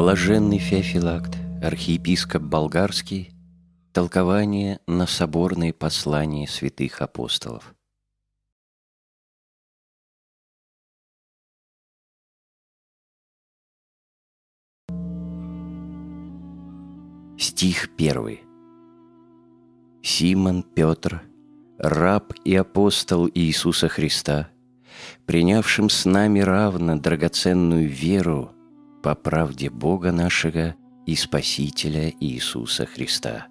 Блаженный Феофилакт, архиепископ болгарский, толкование на соборные послания святых апостолов. Стих первый. Симон Петр, раб и апостол Иисуса Христа, принявшим с нами равно драгоценную веру – по правде Бога нашего и Спасителя Иисуса Христа.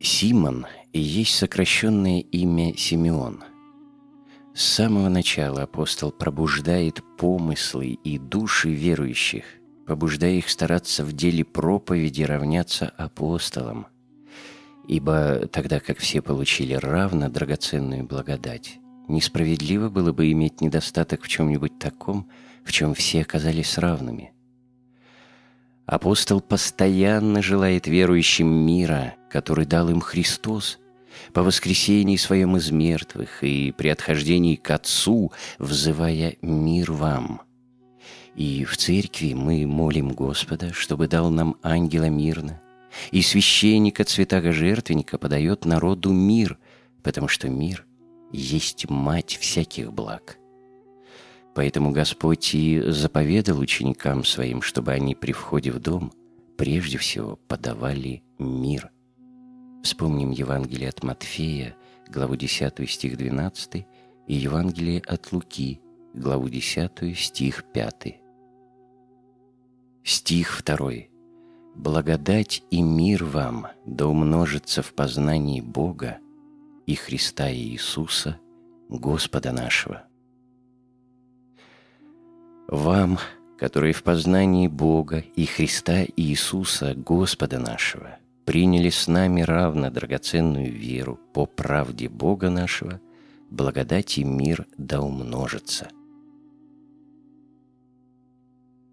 Симон есть сокращенное имя Симеон. С самого начала апостол пробуждает помыслы и души верующих, побуждая их стараться в деле проповеди равняться апостолам, ибо тогда как все получили равно драгоценную благодать, несправедливо было бы иметь недостаток в чем-нибудь таком, в чем все оказались равными. Апостол постоянно желает верующим мира, который дал им Христос, по воскресении своем из мертвых и при отхождении к Отцу, взывая «мир вам». И в церкви мы молим Господа, чтобы дал нам ангела мирно, и священника цветага жертвенника подает народу мир, потому что мир есть мать всяких благ. Поэтому Господь и заповедал ученикам своим, чтобы они при входе в дом прежде всего подавали мир. Вспомним Евангелие от Матфея, главу 10, стих 12, и Евангелие от Луки, главу 10, стих 5. Стих 2. «Благодать и мир вам да умножится в познании Бога и Христа Иисуса, Господа нашего». Вам, которые в познании Бога и Христа Иисуса, Господа нашего, приняли с нами равно драгоценную веру по правде Бога нашего, благодать и мир да умножится.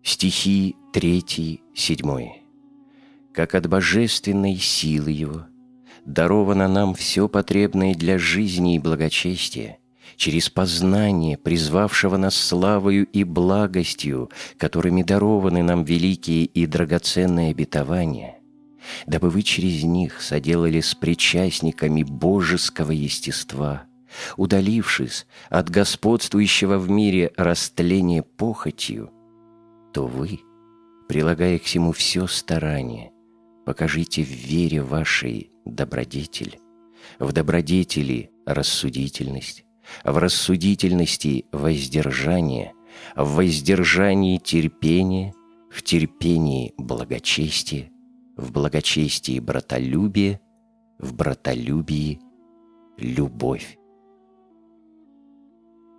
Стихи 3-7 «Как от божественной силы Его даровано нам все потребное для жизни и благочестия – через познание, призвавшего нас славою и благостью, которыми дарованы нам великие и драгоценные обетования, дабы вы через них соделали с причастниками божеского естества, удалившись от господствующего в мире растления похотью, то вы, прилагая к всему все старание, покажите в вере вашей добродетель, в добродетели рассудительность, в рассудительности воздержание, в воздержании терпение, в терпении благочестие, в благочестии братолюбие, в братолюбии любовь.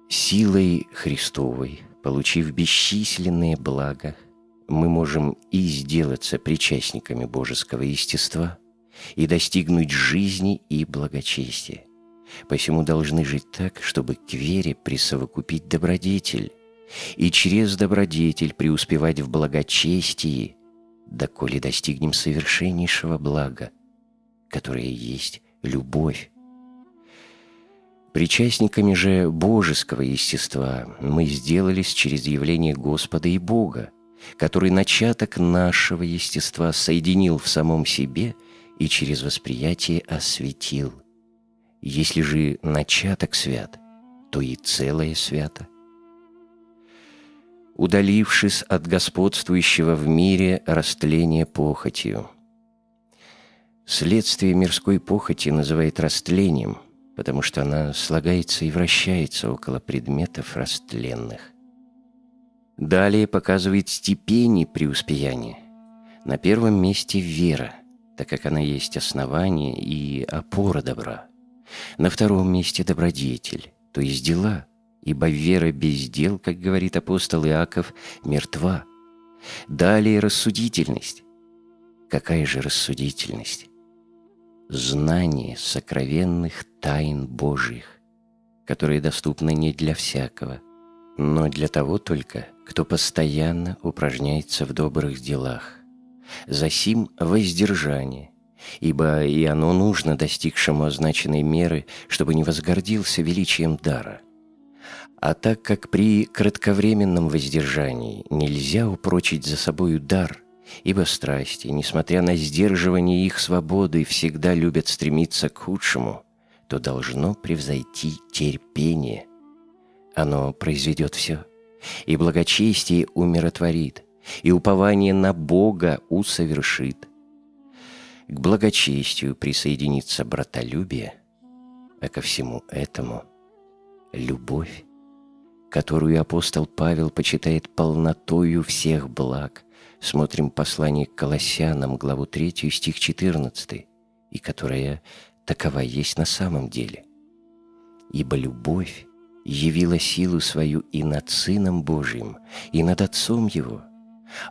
Силой Христовой, получив бесчисленные блага, мы можем и сделаться причастниками божеского естества, и достигнуть жизни и благочестия. Посему должны жить так, чтобы к вере присовокупить добродетель, и через добродетель преуспевать в благочестии, доколе достигнем совершеннейшего блага, которое есть любовь. Причастниками же божеского естества мы сделались через явление Господа и Бога, который начаток нашего естества соединил в самом себе и через восприятие осветил. Если же начаток свят, то и целое свято. Удалившись от господствующего в мире растления похотью. Следствие мирской похоти называет растлением, потому что она слагается и вращается около предметов растленных. Далее показывает степени преуспеяния. На первом месте вера, так как она есть основание и опора добра – на втором месте добродетель, то есть дела, ибо вера без дел, как говорит апостол Иаков, мертва. Далее рассудительность. Какая же рассудительность? Знание сокровенных тайн Божьих, которые доступны не для всякого, но для того только, кто постоянно упражняется в добрых делах. Засим воздержание, ибо и оно нужно достигшему означенной меры, чтобы не возгордился величием дара. А так как при кратковременном воздержании нельзя упрочить за собою дар, ибо страсти, несмотря на сдерживание их свободы, всегда любят стремиться к худшему, то должно превзойти терпение. Оно произведет все, и благочестие умиротворит, и упование на Бога усовершит – к благочестию присоединится братолюбие, а ко всему этому — любовь, которую апостол Павел почитает полнотою всех благ. Смотрим послание к Колоссянам, главу 3, стих 14, и которая такова есть на самом деле. «Ибо любовь явила силу свою и над Сыном Божьим, и над Отцом Его.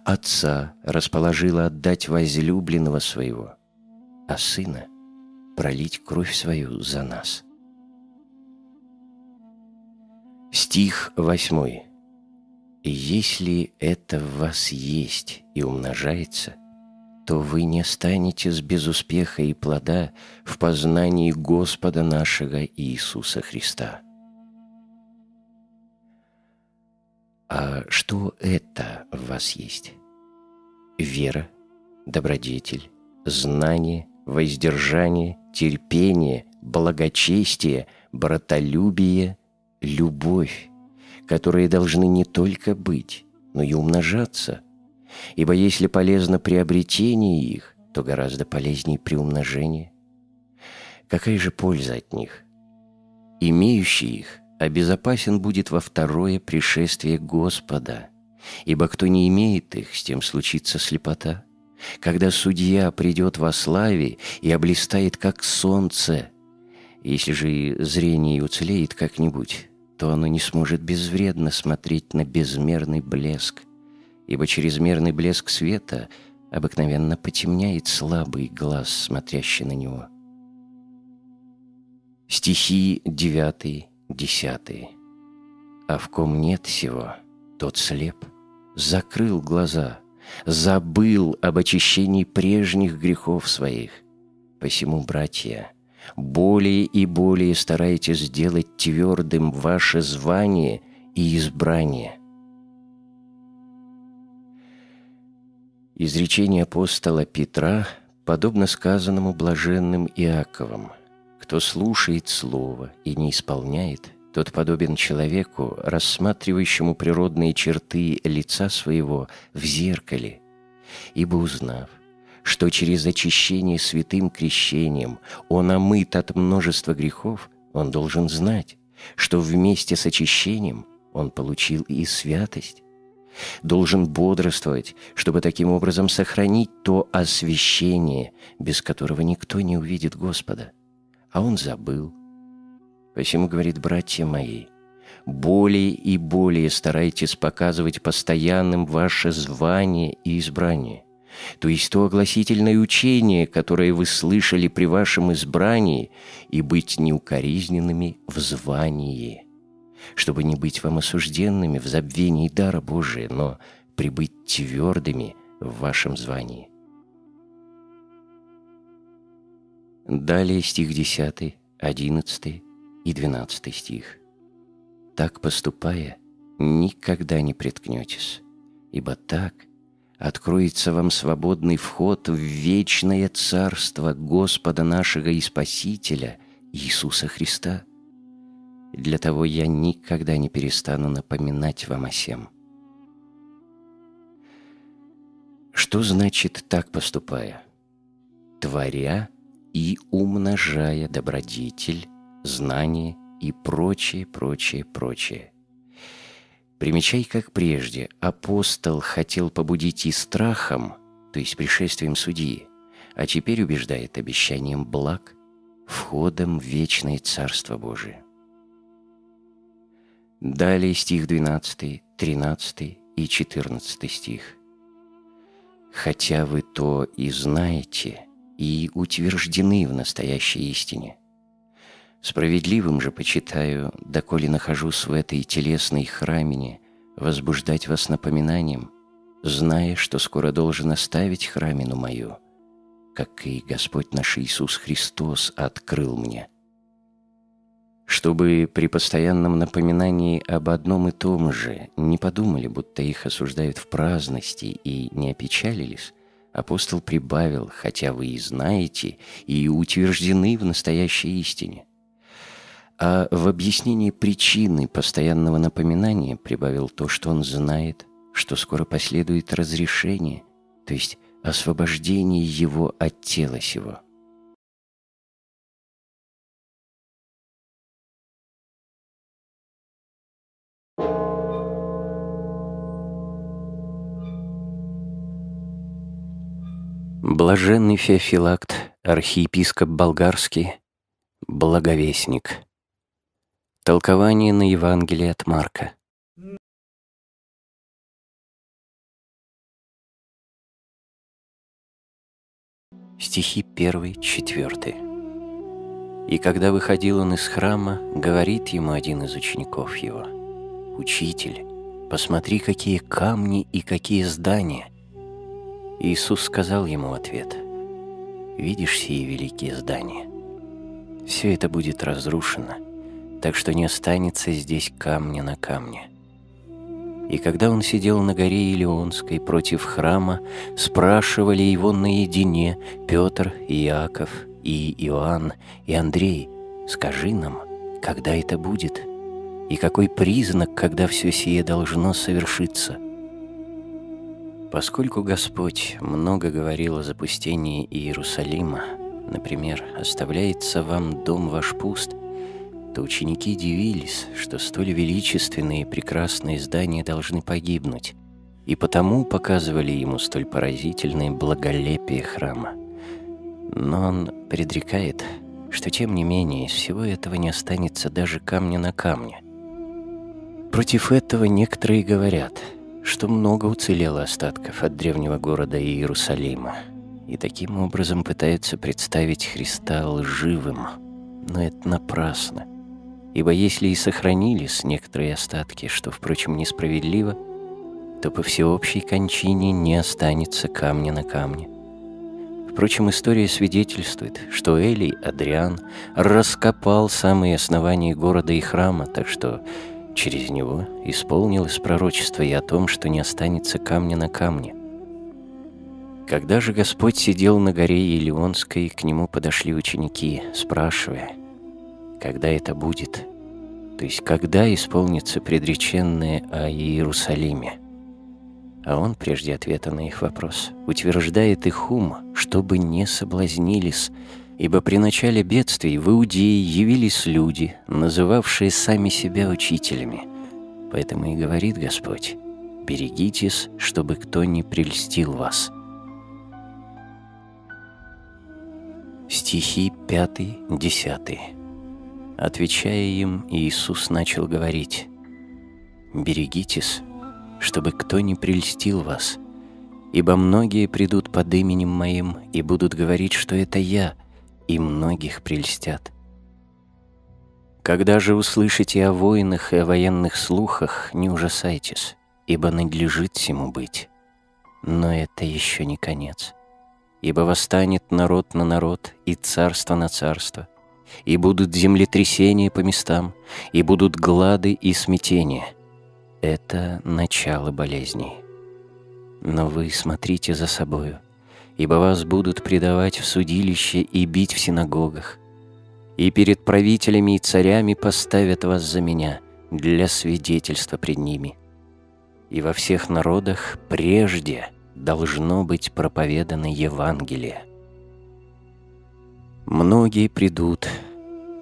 Отца расположила отдать возлюбленного своего, а Сына пролить кровь свою за нас. Стих восьмой. «И если это в вас есть и умножается, то вы не станете с безуспеха и плода в познании Господа нашего Иисуса Христа». А что это в вас есть? Вера, добродетель, знание – воздержание, терпение, благочестие, братолюбие, любовь, которые должны не только быть, но и умножаться. Ибо если полезно приобретение их, то гораздо полезнее приумножение. Какая же польза от них? Имеющий их обезопасен будет во второе пришествие Господа, ибо кто не имеет их, с тем случится слепота – когда судья придет во славе и облистает, как солнце. Если же зрение уцелеет как-нибудь, то оно не сможет безвредно смотреть на безмерный блеск, ибо чрезмерный блеск света обыкновенно потемняет слабый глаз, смотрящий на него. Стихи 9, 10. «А в ком нет сего, тот слеп, закрыл глаза» забыл об очищении прежних грехов своих. Посему, братья, более и более старайтесь сделать твердым ваше звание и избрание. Изречение апостола Петра подобно сказанному блаженным Иаковом. Кто слушает слово и не исполняет – тот подобен человеку, рассматривающему природные черты лица своего в зеркале, ибо узнав, что через очищение святым крещением он омыт от множества грехов, он должен знать, что вместе с очищением он получил и святость. Должен бодрствовать, чтобы таким образом сохранить то освящение, без которого никто не увидит Господа. А он забыл – Посему говорит, братья мои, более и более старайтесь показывать постоянным ваше звание и избрание, то есть то огласительное учение, которое вы слышали при вашем избрании, и быть неукоризненными в звании, чтобы не быть вам осужденными в забвении дара Божия, но прибыть твердыми в вашем звании. Далее стих 10, 11, и 12 стих. «Так поступая, никогда не приткнетесь, ибо так откроется вам свободный вход в вечное царство Господа нашего и Спасителя Иисуса Христа. Для того я никогда не перестану напоминать вам о сем». Что значит «так поступая»? Творя и умножая добродетель знание и прочее, прочее, прочее. Примечай, как прежде, апостол хотел побудить и страхом, то есть пришествием судьи, а теперь убеждает обещанием благ, входом в вечное Царство Божие. Далее стих 12, 13 и 14 стих. «Хотя вы то и знаете, и утверждены в настоящей истине, Справедливым же почитаю, доколе нахожусь в этой телесной храмине, возбуждать вас напоминанием, зная, что скоро должен оставить храмину мою, как и Господь наш Иисус Христос открыл мне. Чтобы при постоянном напоминании об одном и том же не подумали, будто их осуждают в праздности и не опечалились, апостол прибавил, хотя вы и знаете, и утверждены в настоящей истине – а в объяснении причины постоянного напоминания прибавил то, что он знает, что скоро последует разрешение, то есть освобождение его от тела сего. Блаженный Феофилакт, архиепископ болгарский, благовестник – Толкование на Евангелие от Марка. Стихи 1, 4. «И когда выходил он из храма, говорит ему один из учеников его, «Учитель, посмотри, какие камни и какие здания!» Иисус сказал ему в ответ, «Видишь сие великие здания? Все это будет разрушено» так что не останется здесь камня на камне. И когда он сидел на горе Илионской против храма, спрашивали его наедине Петр, и Иаков, и Иоанн, и Андрей, «Скажи нам, когда это будет? И какой признак, когда все сие должно совершиться?» Поскольку Господь много говорил о запустении Иерусалима, например, «Оставляется вам дом ваш пуст», то ученики дивились, что столь величественные и прекрасные здания должны погибнуть, и потому показывали ему столь поразительное благолепие храма. Но он предрекает, что тем не менее из всего этого не останется даже камня на камне. Против этого некоторые говорят, что много уцелело остатков от древнего города Иерусалима, и таким образом пытаются представить Христа лживым, но это напрасно. Ибо если и сохранились некоторые остатки, что, впрочем, несправедливо, то по всеобщей кончине не останется камня на камне. Впрочем, история свидетельствует, что Элий Адриан раскопал самые основания города и храма, так что через него исполнилось пророчество и о том, что не останется камня на камне. Когда же Господь сидел на горе Елеонской, к нему подошли ученики, спрашивая — когда это будет, то есть когда исполнится предреченное о Иерусалиме. А он, прежде ответа на их вопрос, утверждает их ум, чтобы не соблазнились, ибо при начале бедствий в Иудее явились люди, называвшие сами себя учителями. Поэтому и говорит Господь, «Берегитесь, чтобы кто не прельстил вас». Стихи 5-10 Отвечая им, Иисус начал говорить, «Берегитесь, чтобы кто не прельстил вас, ибо многие придут под именем Моим и будут говорить, что это Я, и многих прельстят. Когда же услышите о воинах и о военных слухах, не ужасайтесь, ибо надлежит всему быть. Но это еще не конец. Ибо восстанет народ на народ и царство на царство, и будут землетрясения по местам, и будут глады и смятения. Это начало болезней. Но вы смотрите за собою, ибо вас будут предавать в судилище и бить в синагогах, и перед правителями и царями поставят вас за меня для свидетельства пред ними. И во всех народах прежде должно быть проповедано Евангелие. Многие придут.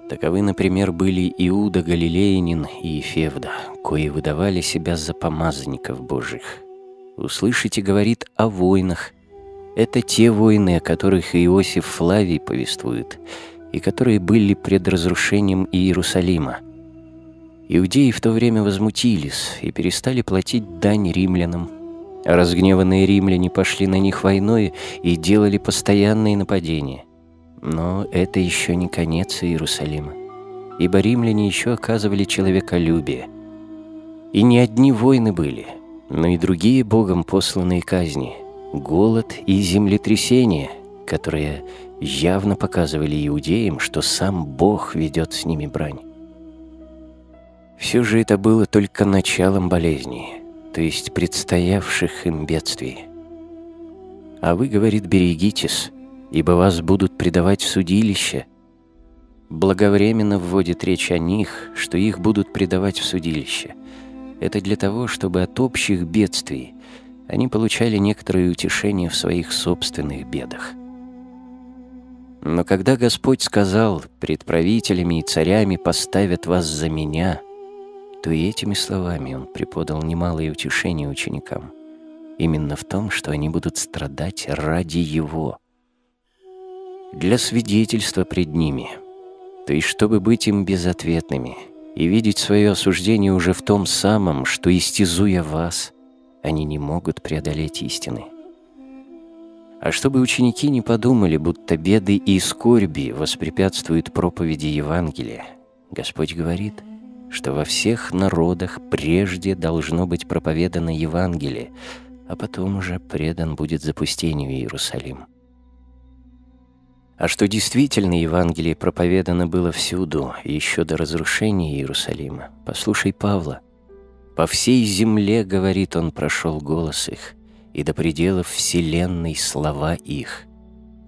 Таковы, например, были Иуда Галилеянин и Ефевда, кои выдавали себя за помазанников божьих. Услышите, говорит о войнах. Это те войны, о которых Иосиф Флавий повествует, и которые были пред разрушением Иерусалима. Иудеи в то время возмутились и перестали платить дань римлянам. Разгневанные римляне пошли на них войной и делали постоянные нападения. Но это еще не конец Иерусалима, ибо римляне еще оказывали человеколюбие. И не одни войны были, но и другие богом посланные казни, голод и землетрясения, которые явно показывали иудеям, что сам Бог ведет с ними брань. Все же это было только началом болезни, то есть предстоявших им бедствий. А вы, говорит, берегитесь, ибо вас будут предавать в судилище». Благовременно вводит речь о них, что их будут предавать в судилище. Это для того, чтобы от общих бедствий они получали некоторое утешение в своих собственных бедах. Но когда Господь сказал «пред правителями и царями поставят вас за меня», то и этими словами Он преподал немалое утешение ученикам, именно в том, что они будут страдать ради Его – для свидетельства пред ними, то есть чтобы быть им безответными и видеть свое осуждение уже в том самом, что, истязуя вас, они не могут преодолеть истины. А чтобы ученики не подумали, будто беды и скорби воспрепятствуют проповеди Евангелия, Господь говорит, что во всех народах прежде должно быть проповедано Евангелие, а потом уже предан будет запустению Иерусалим. А что действительно Евангелие проповедано было всюду, еще до разрушения Иерусалима, послушай Павла. «По всей земле, — говорит он, — прошел голос их, и до пределов вселенной слова их».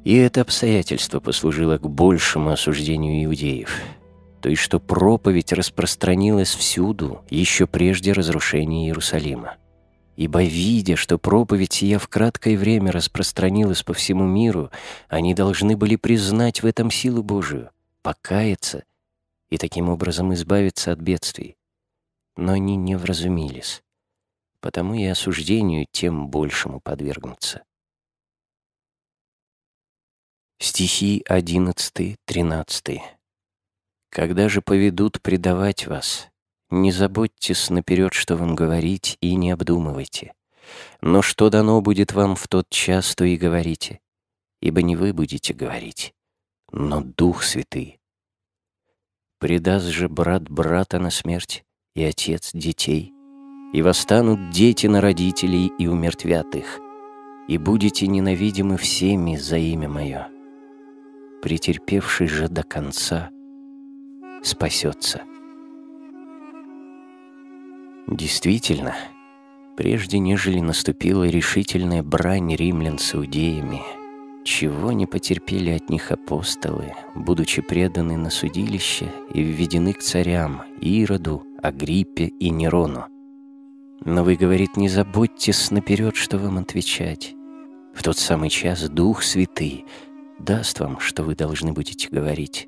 И это обстоятельство послужило к большему осуждению иудеев, то есть что проповедь распространилась всюду еще прежде разрушения Иерусалима. Ибо, видя, что проповедь сия в краткое время распространилась по всему миру, они должны были признать в этом силу Божию, покаяться и таким образом избавиться от бедствий. Но они не вразумились, потому и осуждению тем большему подвергнуться. Стихи 11-13 «Когда же поведут предавать вас, не заботьтесь наперед, что вам говорить, и не обдумывайте. Но что дано будет вам в тот час, то и говорите, ибо не вы будете говорить, но Дух Святый. Предаст же брат брата на смерть, и отец детей, и восстанут дети на родителей и умертвят их, и будете ненавидимы всеми за имя Мое. Претерпевший же до конца спасется». Действительно, прежде нежели наступила решительная брань римлян с иудеями, чего не потерпели от них апостолы, будучи преданы на судилище и введены к царям Ироду, Агриппе и Нерону. Но вы, говорит, не заботьтесь наперед, что вам отвечать. В тот самый час Дух Святый даст вам, что вы должны будете говорить.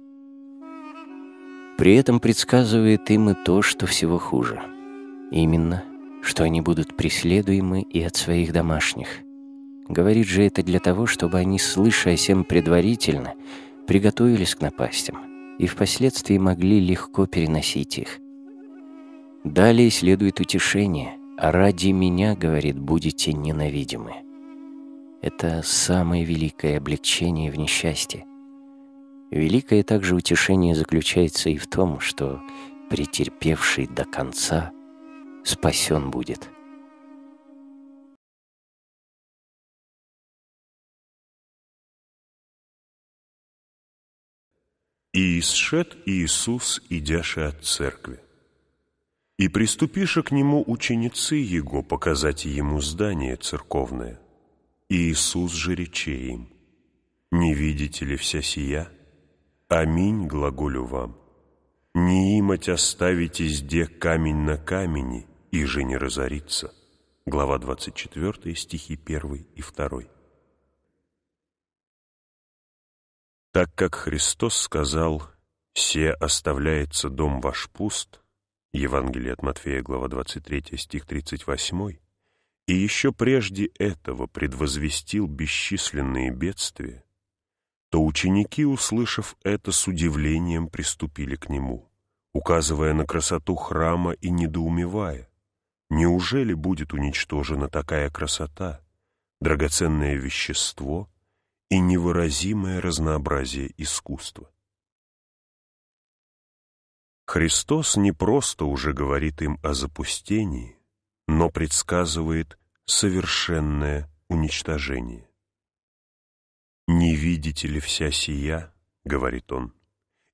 При этом предсказывает им и то, что всего хуже — Именно, что они будут преследуемы и от своих домашних. Говорит же это для того, чтобы они, слыша о сем предварительно, приготовились к напастям и впоследствии могли легко переносить их. Далее следует утешение, а ради меня, говорит, будете ненавидимы. Это самое великое облегчение в несчастье. Великое также утешение заключается и в том, что претерпевший до конца спасен будет». И исшед Иисус, идяше от церкви. И приступиша к нему ученицы его, показать ему здание церковное. И Иисус же рече им, «Не видите ли вся сия? Аминь глаголю вам. Не имать оставите сде камень на камени, и же не разорится. Глава 24, стихи 1 и 2. Так как Христос сказал «Се оставляется дом ваш пуст», Евангелие от Матфея, глава 23, стих 38, и еще прежде этого предвозвестил бесчисленные бедствия, то ученики, услышав это, с удивлением приступили к нему, указывая на красоту храма и недоумевая, Неужели будет уничтожена такая красота, драгоценное вещество и невыразимое разнообразие искусства? Христос не просто уже говорит им о запустении, но предсказывает совершенное уничтожение. «Не видите ли вся сия?» — говорит он.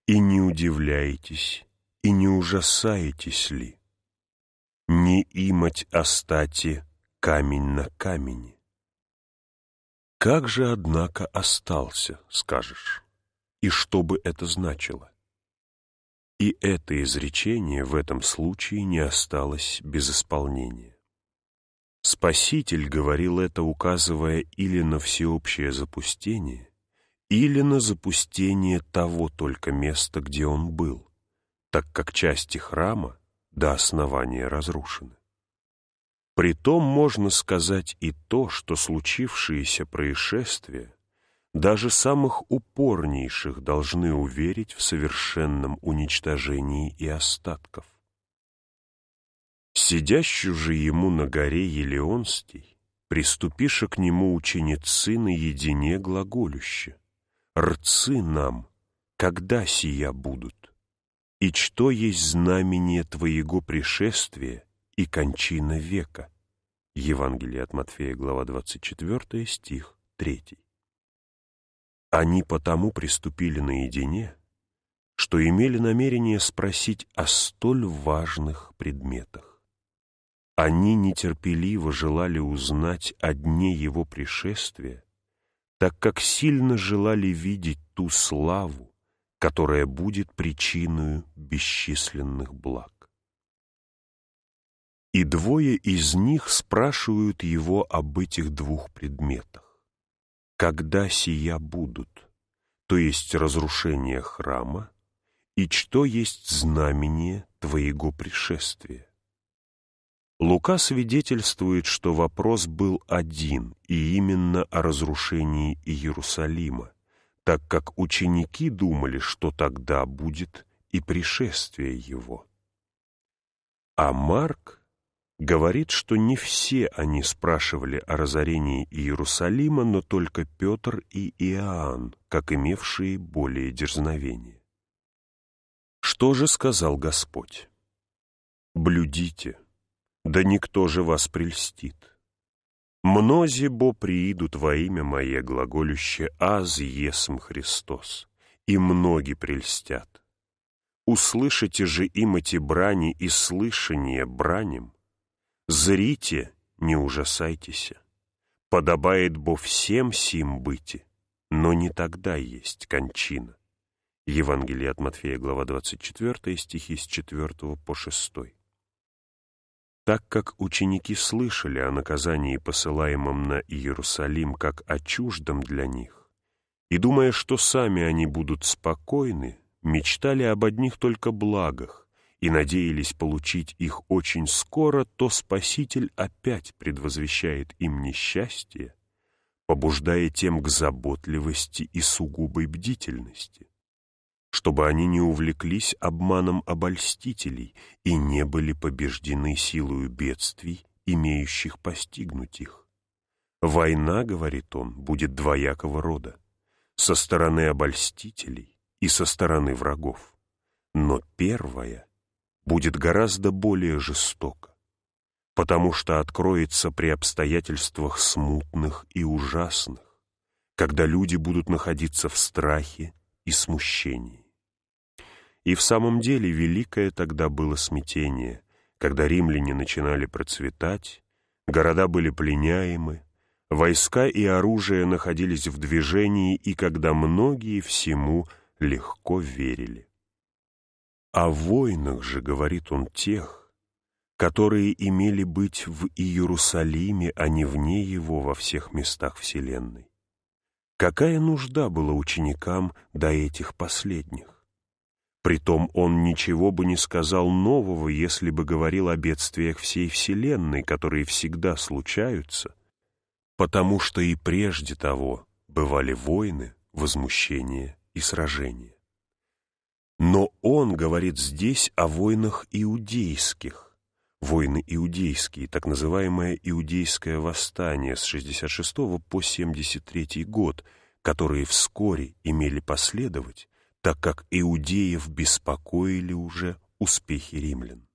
«И не удивляетесь, и не ужасаетесь ли?» не имать остати а камень на камени. Как же, однако, остался, скажешь, и что бы это значило? И это изречение в этом случае не осталось без исполнения. Спаситель говорил это, указывая или на всеобщее запустение, или на запустение того только места, где он был, так как части храма до основания разрушены. Притом можно сказать и то, что случившиеся происшествия даже самых упорнейших должны уверить в совершенном уничтожении и остатков. Сидящую же ему на горе Елеонский, приступиша к нему ученицы наедине глаголюще, «Рцы нам, когда сия будут?» и что есть знамение Твоего пришествия и кончина века». Евангелие от Матфея, глава 24, стих 3. Они потому приступили наедине, что имели намерение спросить о столь важных предметах. Они нетерпеливо желали узнать о дне его пришествия, так как сильно желали видеть ту славу, которая будет причиной бесчисленных благ. И двое из них спрашивают его об этих двух предметах. Когда сия будут, то есть разрушение храма, и что есть знамение твоего пришествия? Лука свидетельствует, что вопрос был один, и именно о разрушении Иерусалима, так как ученики думали, что тогда будет и пришествие его. А Марк говорит, что не все они спрашивали о разорении Иерусалима, но только Петр и Иоанн, как имевшие более дерзновение. Что же сказал Господь? «Блюдите, да никто же вас прельстит. Мнози бо приидут во имя Мое, глаголюще «Аз есм Христос», и многие прельстят. Услышите же им эти брани и слышание браним. Зрите, не ужасайтесь. Подобает бо всем сим быти, но не тогда есть кончина. Евангелие от Матфея, глава 24, стихи с 4 по 6 так как ученики слышали о наказании, посылаемом на Иерусалим, как о чуждом для них, и, думая, что сами они будут спокойны, мечтали об одних только благах и надеялись получить их очень скоро, то Спаситель опять предвозвещает им несчастье, побуждая тем к заботливости и сугубой бдительности чтобы они не увлеклись обманом обольстителей и не были побеждены силою бедствий, имеющих постигнуть их. Война, говорит он, будет двоякого рода, со стороны обольстителей и со стороны врагов. Но первая будет гораздо более жестока, потому что откроется при обстоятельствах смутных и ужасных, когда люди будут находиться в страхе и смущении. И в самом деле великое тогда было смятение, когда римляне начинали процветать, города были пленяемы, войска и оружие находились в движении, и когда многие всему легко верили. О войнах же говорит он тех, которые имели быть в Иерусалиме, а не вне его во всех местах Вселенной. Какая нужда была ученикам до этих последних? Притом он ничего бы не сказал нового, если бы говорил о бедствиях всей Вселенной, которые всегда случаются, потому что и прежде того бывали войны, возмущения и сражения. Но он говорит здесь о войнах иудейских. Войны иудейские, так называемое иудейское восстание с 66 по 73 год, которые вскоре имели последовать так как иудеев беспокоили уже успехи римлян.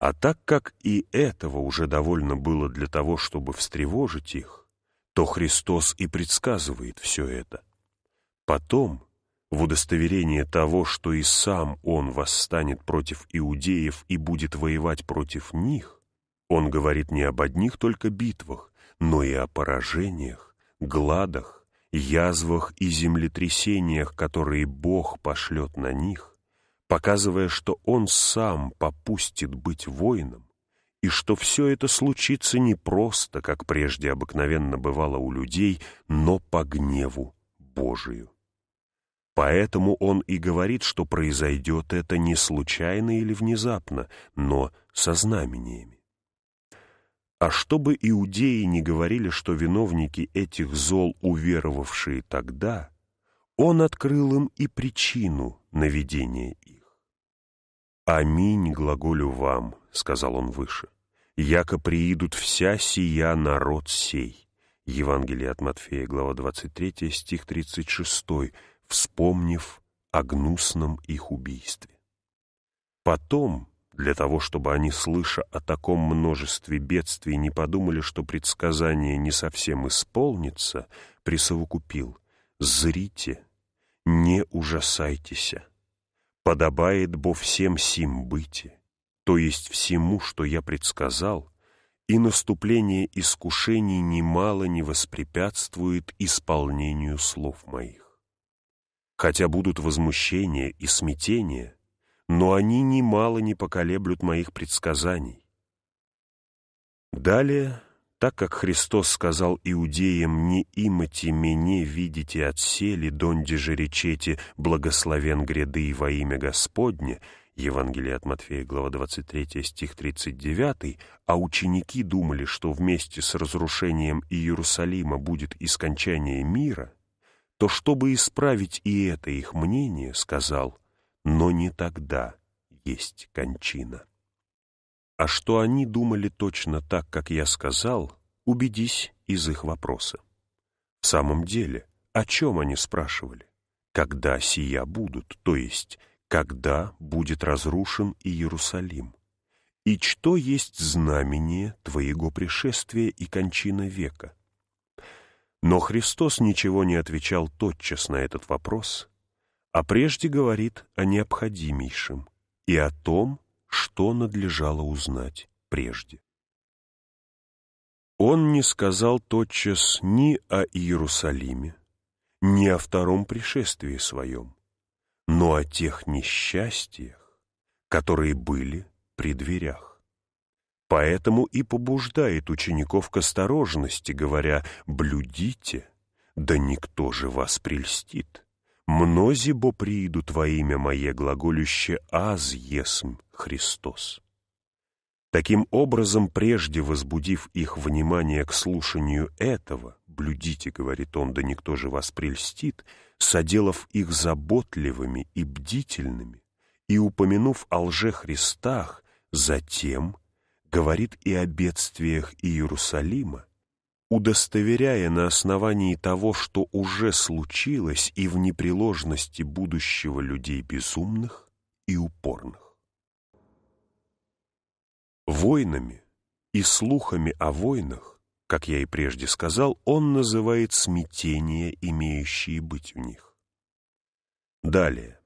А так как и этого уже довольно было для того, чтобы встревожить их, то Христос и предсказывает все это. Потом, в удостоверение того, что и сам Он восстанет против иудеев и будет воевать против них, Он говорит не об одних только битвах, но и о поражениях, гладах, язвах и землетрясениях, которые Бог пошлет на них, показывая, что Он сам попустит быть воином, и что все это случится не просто, как прежде обыкновенно бывало у людей, но по гневу Божию. Поэтому он и говорит, что произойдет это не случайно или внезапно, но со знамениями. А чтобы иудеи не говорили, что виновники этих зол, уверовавшие тогда, он открыл им и причину наведения их. «Аминь глаголю вам», — сказал он выше, — «яко приидут вся сия народ сей». Евангелие от Матфея, глава 23, стих 36, вспомнив о гнусном их убийстве. Потом для того, чтобы они, слыша о таком множестве бедствий, не подумали, что предсказание не совсем исполнится, присовокупил «Зрите, не ужасайтесь, подобает бо всем сим быть, то есть всему, что я предсказал, и наступление искушений немало не воспрепятствует исполнению слов моих. Хотя будут возмущения и смятения, но они немало не поколеблют моих предсказаний. Далее, так как Христос сказал иудеям «Не имати мене видите отсели сели, же речете, благословен гряды во имя Господне», Евангелие от Матфея, глава 23, стих 39, а ученики думали, что вместе с разрушением Иерусалима будет и скончание мира, то чтобы исправить и это их мнение, сказал – но не тогда есть кончина. А что они думали точно так, как я сказал, убедись из их вопроса. В самом деле, о чем они спрашивали? Когда сия будут, то есть, когда будет разрушен Иерусалим? И что есть знамение твоего пришествия и кончина века? Но Христос ничего не отвечал тотчас на этот вопрос, а прежде говорит о необходимейшем и о том, что надлежало узнать прежде. Он не сказал тотчас ни о Иерусалиме, ни о втором пришествии своем, но о тех несчастьях, которые были при дверях. Поэтому и побуждает учеников к осторожности, говоря «блюдите, да никто же вас прельстит». Мнозибо бо приидут во Мое глаголюще «аз есм Христос». Таким образом, прежде возбудив их внимание к слушанию этого, блюдите, говорит он, да никто же вас прельстит, соделав их заботливыми и бдительными, и упомянув о лжехристах, затем говорит и о бедствиях Иерусалима, удостоверяя на основании того, что уже случилось и в непреложности будущего людей безумных и упорных. Войнами и слухами о войнах, как я и прежде сказал, он называет смятения, имеющие быть в них. Далее.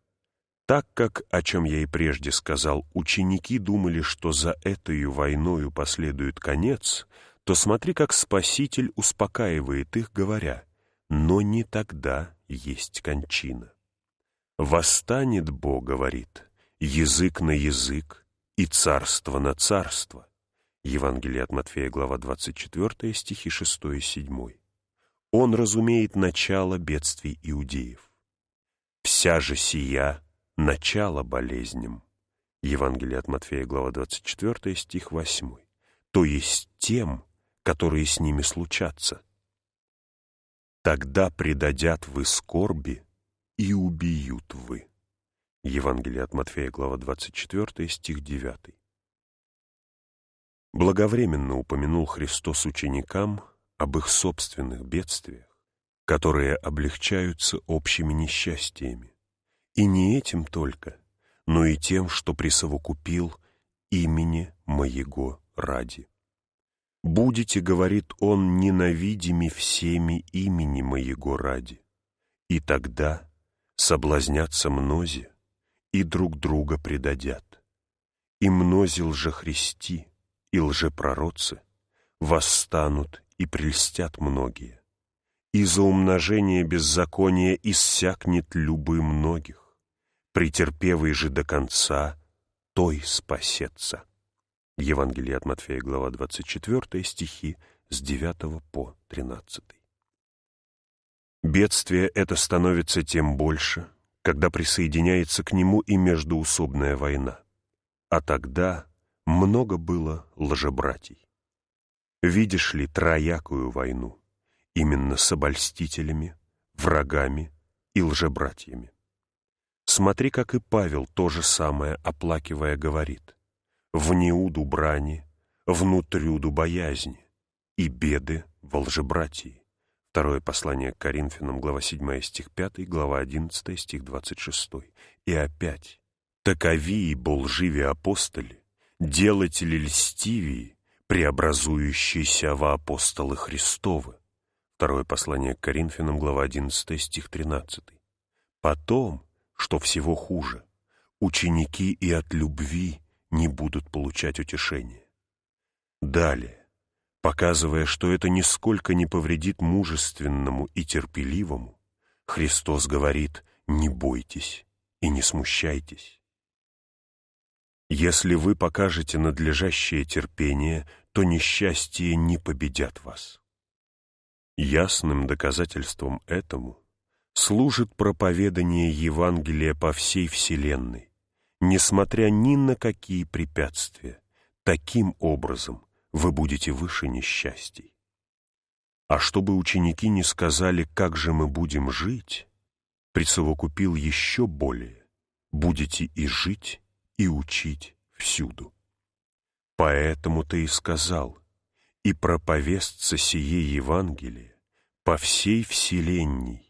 Так как, о чем я и прежде сказал, ученики думали, что за этой войною последует конец – то смотри, как Спаситель успокаивает их, говоря, «Но не тогда есть кончина». «Восстанет Бог, — говорит, — язык на язык и царство на царство». Евангелие от Матфея, глава 24, стихи 6 и 7. Он разумеет начало бедствий иудеев. «Вся же сия — начало болезням». Евангелие от Матфея, глава 24, стих 8. То есть тем, которые с ними случатся. Тогда предадят вы скорби и убьют вы. Евангелие от Матфея, глава 24, стих 9. Благовременно упомянул Христос ученикам об их собственных бедствиях, которые облегчаются общими несчастьями, и не этим только, но и тем, что присовокупил имени моего ради. Будете, говорит он, ненавидими всеми имени моего ради, и тогда соблазнятся мнози и друг друга предадят. И мнози лжехристи и лжепророцы восстанут и прельстят многие, и за умножение беззакония иссякнет любы многих, претерпевый же до конца, той спасется. Евангелие от Матфея, глава 24, стихи с 9 по 13. Бедствие это становится тем больше, когда присоединяется к нему и междуусобная война. А тогда много было лжебратий. Видишь ли троякую войну, именно с обольстителями, врагами и лжебратьями? Смотри, как и Павел то же самое, оплакивая, говорит внеуду брани, внутрюду боязни и беды волжебратии. Второе послание к Коринфянам, глава 7, стих 5, глава 11, стих 26. И опять. и болживе апостоли, делатели льстивии, преобразующиеся во апостолы Христовы». Второе послание к Коринфянам, глава 11, стих 13. «Потом, что всего хуже, ученики и от любви, не будут получать утешения. Далее, показывая, что это нисколько не повредит мужественному и терпеливому, Христос говорит «не бойтесь и не смущайтесь». Если вы покажете надлежащее терпение, то несчастье не победят вас. Ясным доказательством этому служит проповедание Евангелия по всей Вселенной, несмотря ни на какие препятствия. Таким образом вы будете выше несчастий. А чтобы ученики не сказали, как же мы будем жить, присовокупил еще более, будете и жить, и учить всюду. Поэтому ты и сказал, и проповестца сие Евангелие по всей вселенной,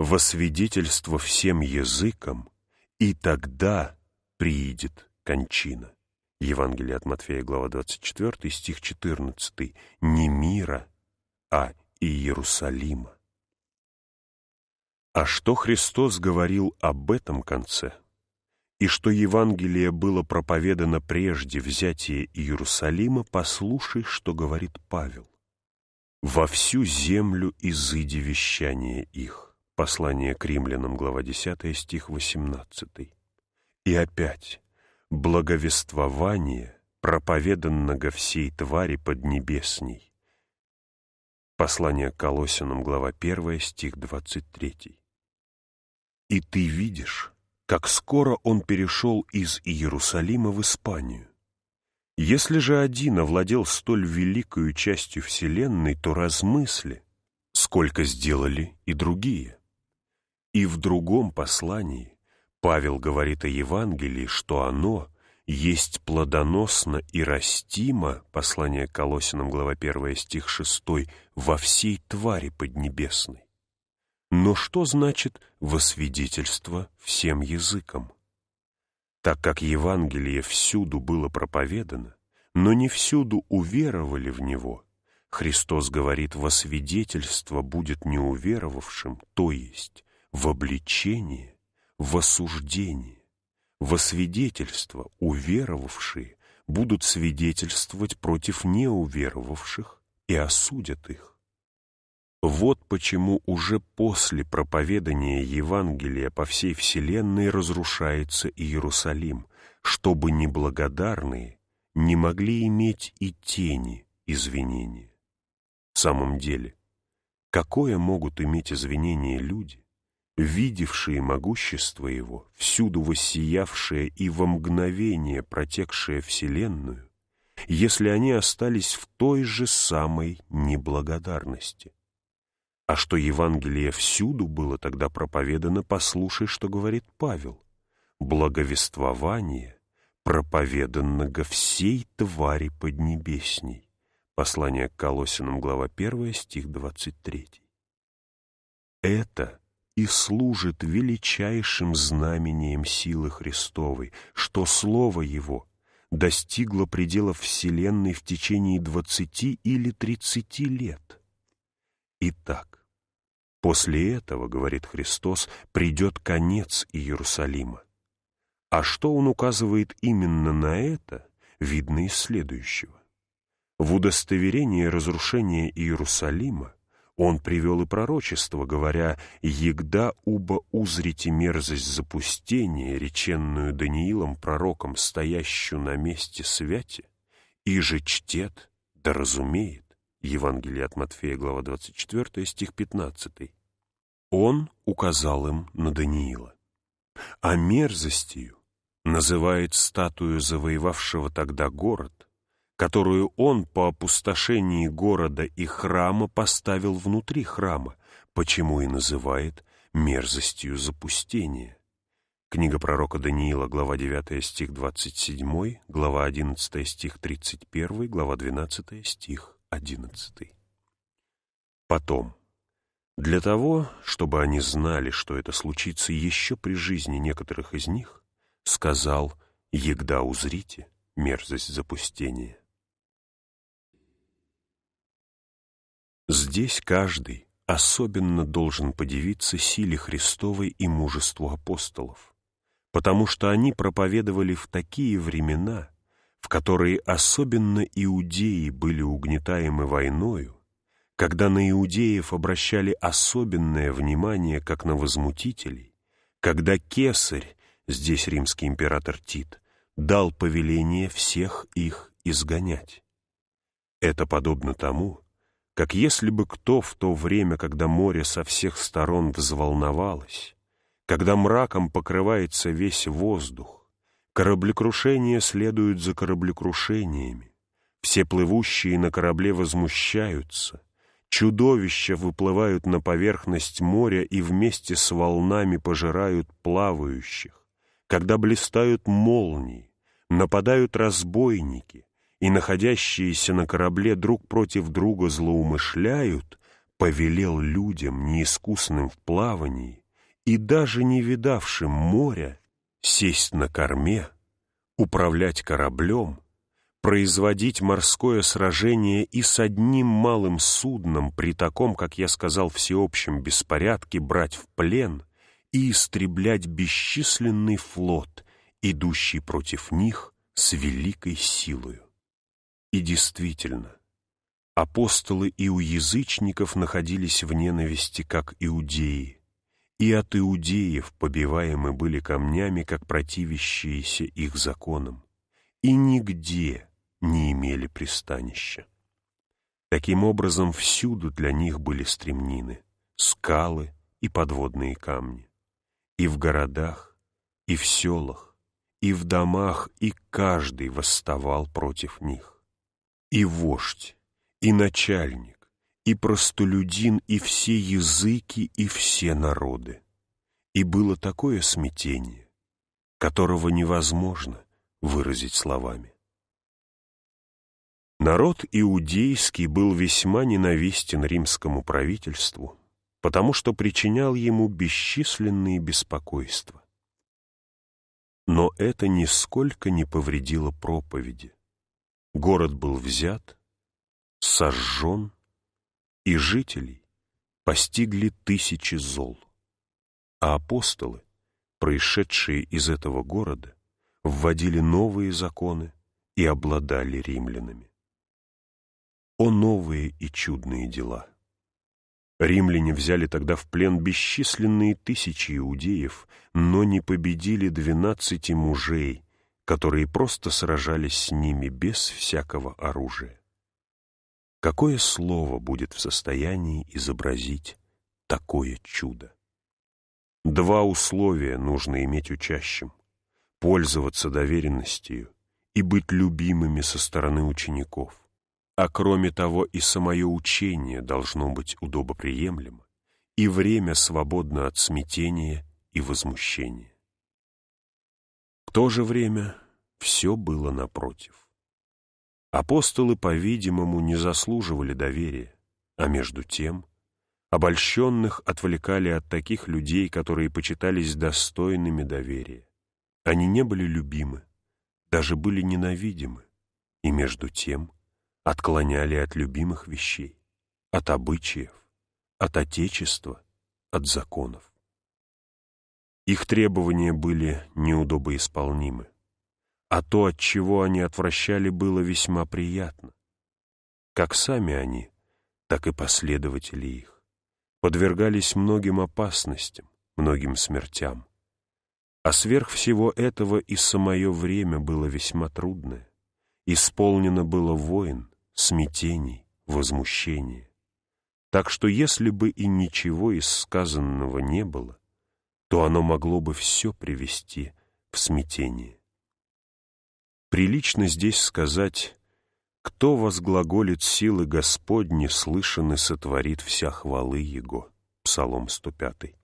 во свидетельство всем языкам, и тогда приидет кончина. Евангелие от Матфея, глава 24, стих 14. Не мира, а Иерусалима. А что Христос говорил об этом конце? И что Евангелие было проповедано прежде взятия Иерусалима, послушай, что говорит Павел. «Во всю землю изыди вещание их». Послание к римлянам, глава 10, стих 18. И опять благовествование проповеданного всей твари поднебесней. Послание к Колосинам, глава 1, стих 23. «И ты видишь, как скоро он перешел из Иерусалима в Испанию. Если же один овладел столь великою частью Вселенной, то размысли, сколько сделали и другие. И в другом послании Павел говорит о Евангелии, что оно есть плодоносно и растимо, послание Колосинам, глава 1, стих 6, во всей твари поднебесной. Но что значит «восвидетельство всем языкам»? Так как Евангелие всюду было проповедано, но не всюду уверовали в него, Христос говорит «восвидетельство будет неуверовавшим», то есть в обличение в осуждение, во свидетельство уверовавшие будут свидетельствовать против неуверовавших и осудят их. Вот почему уже после проповедания Евангелия по всей вселенной разрушается Иерусалим, чтобы неблагодарные не могли иметь и тени извинения. В самом деле, какое могут иметь извинения люди, видевшие могущество Его, всюду воссиявшее и во мгновение протекшее Вселенную, если они остались в той же самой неблагодарности? А что Евангелие всюду было тогда проповедано, послушай, что говорит Павел. Благовествование ко всей твари поднебесней. Послание к Колосинам, глава 1, стих 23. Это и служит величайшим знамением силы Христовой, что Слово Его достигло пределов Вселенной в течение двадцати или тридцати лет. Итак, после этого, говорит Христос, придет конец Иерусалима. А что он указывает именно на это, видно из следующего. В удостоверении разрушения Иерусалима он привел и пророчество, говоря, «Егда уба узрите мерзость запустения, реченную Даниилом пророком, стоящую на месте святи, и же чтет, да разумеет». Евангелие от Матфея, глава 24, стих 15. Он указал им на Даниила. А мерзостью называет статую завоевавшего тогда город которую он по опустошении города и храма поставил внутри храма, почему и называет мерзостью запустения. Книга пророка Даниила, глава 9 стих 27, глава 11 стих 31, глава 12 стих 11. Потом. Для того, чтобы они знали, что это случится еще при жизни некоторых из них, сказал «Егда узрите мерзость запустения». Здесь каждый особенно должен подивиться силе Христовой и мужеству апостолов, потому что они проповедовали в такие времена, в которые особенно иудеи были угнетаемы войною, когда на иудеев обращали особенное внимание как на возмутителей, когда кесарь, здесь римский император Тит, дал повеление всех их изгонять. Это подобно тому, как если бы кто в то время, когда море со всех сторон взволновалось, когда мраком покрывается весь воздух, кораблекрушения следуют за кораблекрушениями, все плывущие на корабле возмущаются, чудовища выплывают на поверхность моря и вместе с волнами пожирают плавающих, когда блистают молнии, нападают разбойники, и находящиеся на корабле друг против друга злоумышляют, повелел людям, неискусным в плавании и даже не видавшим моря, сесть на корме, управлять кораблем, производить морское сражение и с одним малым судном при таком, как я сказал, всеобщем беспорядке брать в плен и истреблять бесчисленный флот, идущий против них с великой силою. И действительно, апостолы и у язычников находились в ненависти, как иудеи, и от иудеев побиваемы были камнями, как противящиеся их законам, и нигде не имели пристанища. Таким образом, всюду для них были стремнины, скалы и подводные камни. И в городах, и в селах, и в домах, и каждый восставал против них и вождь, и начальник, и простолюдин, и все языки, и все народы. И было такое смятение, которого невозможно выразить словами. Народ иудейский был весьма ненавистен римскому правительству, потому что причинял ему бесчисленные беспокойства. Но это нисколько не повредило проповеди, Город был взят, сожжен, и жителей постигли тысячи зол. А апостолы, происшедшие из этого города, вводили новые законы и обладали римлянами. О новые и чудные дела! Римляне взяли тогда в плен бесчисленные тысячи иудеев, но не победили двенадцати мужей, которые просто сражались с ними без всякого оружия. Какое слово будет в состоянии изобразить такое чудо? Два условия нужно иметь учащим — пользоваться доверенностью и быть любимыми со стороны учеников. А кроме того, и самое учение должно быть удобоприемлемо, и время свободно от смятения и возмущения. В то же время все было напротив. Апостолы, по-видимому, не заслуживали доверия, а между тем обольщенных отвлекали от таких людей, которые почитались достойными доверия. Они не были любимы, даже были ненавидимы, и между тем отклоняли от любимых вещей, от обычаев, от отечества, от законов. Их требования были неудобоисполнимы. А то, от чего они отвращали, было весьма приятно. Как сами они, так и последователи их. Подвергались многим опасностям, многим смертям. А сверх всего этого и самое время было весьма трудное. Исполнено было войн, смятений, возмущения. Так что если бы и ничего из сказанного не было, то оно могло бы все привести в смятение. Прилично здесь сказать «Кто возглаголит силы Господни, слышен и сотворит вся хвалы Его» Псалом 105.